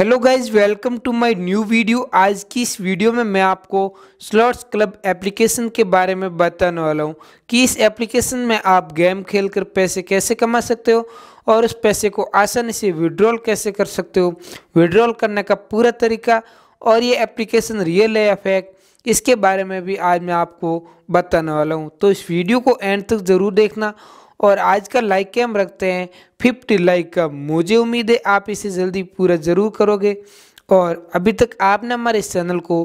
hello guys welcome to my new video आज की इस वीडियो में मैं आपको स्लॉट्स क्लब एप्लीकेशन के बारे में बताने वाला हूं कि इस एप्लीकेशन में आप गेम खेलकर पैसे कैसे कमा सकते हो और उस पैसे को आसानी से विड्रॉल कैसे कर सकते हो विड्रॉल करने का पूरा तरीका और ये एप्लीकेशन रियल है या फेक इसके बारे में भी आज मैं आपको बताने वाला हूँ तो इस वीडियो को एंड तक ज़रूर देखना और आज का लाइक कैम रखते हैं फिफ्टी लाइक का मुझे उम्मीद है आप इसे जल्दी पूरा ज़रूर करोगे और अभी तक आपने हमारे इस चैनल को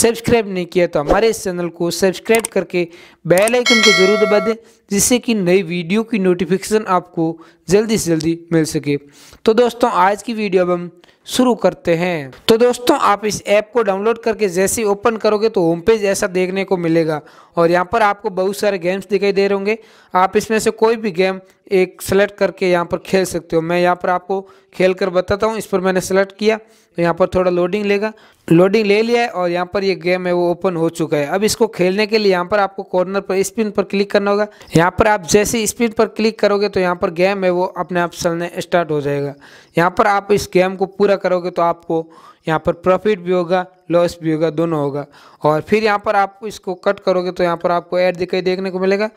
सब्सक्राइब नहीं किया तो हमारे इस चैनल को सब्सक्राइब करके बेल आइकन को जरूर दबा दें जिससे कि नई वीडियो की नोटिफिकेशन आपको जल्दी से जल्दी मिल सके तो दोस्तों आज की वीडियो अब हम शुरू करते हैं तो दोस्तों आप इस ऐप को डाउनलोड करके जैसे ओपन करोगे तो होम पेज ऐसा देखने को मिलेगा और यहाँ पर आपको बहुत सारे गेम्स दिखाई दे रहे होंगे आप इसमें से कोई भी गेम एक सेलेक्ट करके यहाँ पर खेल सकते हो मैं यहाँ पर आपको खेल कर बताता हूँ इस पर मैंने सेलेक्ट किया तो यहाँ पर थोड़ा लोडिंग लेगा लोडिंग ले लिया है और यहाँ पर ये गेम है वो ओपन हो चुका है अब इसको खेलने के लिए यहाँ पर आपको कॉर्नर पर स्पिन पर क्लिक करना होगा यहाँ पर आप जैसे स्पिन पर क्लिक करोगे तो यहाँ पर गेम है वो अपने आप चलने स्टार्ट हो जाएगा यहाँ पर आप इस गेम को पूरा करोगे तो आपको यहाँ पर प्रॉफिट भी होगा लॉस भी होगा दोनों होगा और फिर यहाँ पर आप इसको कट करोगे तो यहाँ पर आपको ऐड दिखाई देखने को मिलेगा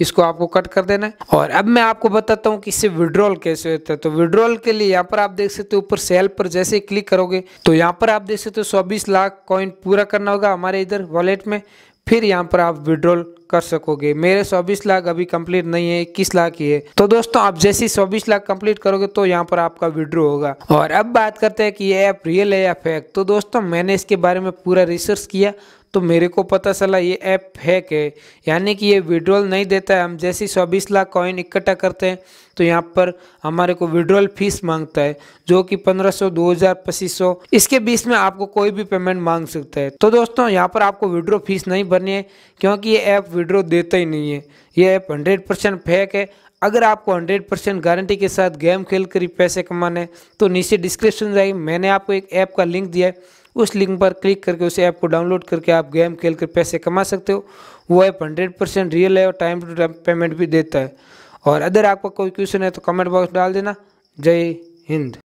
इसको आपको कट कर देना है और अब मैं आपको बताता हूँ कि इससे विड्रॉल कैसे होता है तो विड्रॉल के लिए यहाँ पर आप देख सकते हो ऊपर सेल पर जैसे क्लिक करोगे तो यहाँ पर आप देख सकते हो चौबीस लाख कॉइन पूरा करना होगा हमारे इधर वॉलेट में फिर यहाँ पर आप विड्रॉल कर सकोगे मेरे चौबीस लाख अभी कंप्लीट नहीं है इक्कीस लाख ही है तो दोस्तों आप जैसे ही चौबीस लाख कंप्लीट करोगे तो यहाँ पर आपका विड्रो होगा और अब बात करते हैं कि ये ऐप रियल है या फेक तो दोस्तों मैंने इसके बारे में पूरा रिसर्च किया तो मेरे को पता चला ये ऐप है के यानी कि ये विड्रॉल नहीं देता है हम जैसे चौबीस लाख कॉइन इकट्ठा करते हैं तो यहाँ पर हमारे को विड्रॉल फीस मांगता है जो कि 1500 सौ इसके बीच में आपको कोई भी पेमेंट मांग सकता है तो दोस्तों यहाँ पर आपको विड्रो फीस नहीं भरनी है क्योंकि ये ऐप विड्रॉ देता ही नहीं है ये ऐप हंड्रेड परसेंट फेक है अगर आपको 100 परसेंट गारंटी के साथ गेम खेल कर पैसे कमाने तो नीचे डिस्क्रिप्शन जाएगी मैंने आपको एक ऐप का लिंक दिया है उस लिंक पर क्लिक करके उस ऐप को डाउनलोड करके आप गेम खेल कर पैसे कमा सकते हो वो ऐप हंड्रेड परसेंट रियल है और टाइम टू टाइम पेमेंट भी देता है और अगर आपका कोई क्वेश्चन है तो कमेंट बॉक्स डाल देना जय हिंद